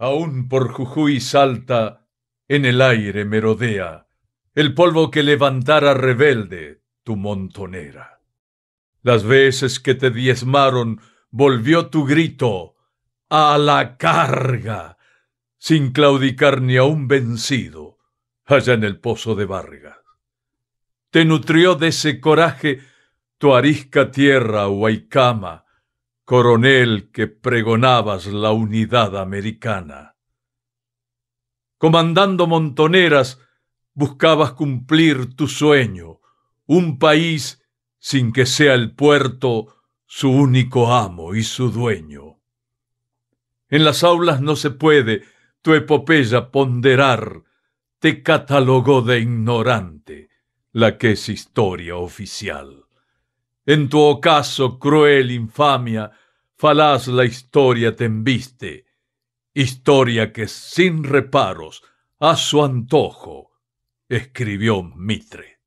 Aún por Jujuy salta, en el aire merodea el polvo que levantara rebelde tu montonera. Las veces que te diezmaron volvió tu grito a la carga, sin claudicar ni aún vencido, allá en el pozo de Vargas. Te nutrió de ese coraje tu arisca tierra, Huaycama, coronel que pregonabas la unidad americana. Comandando montoneras, buscabas cumplir tu sueño, un país sin que sea el puerto su único amo y su dueño. En las aulas no se puede tu epopeya ponderar, te catalogó de ignorante la que es historia oficial. En tu ocaso cruel infamia, falaz la historia te embiste, historia que sin reparos, a su antojo, escribió Mitre.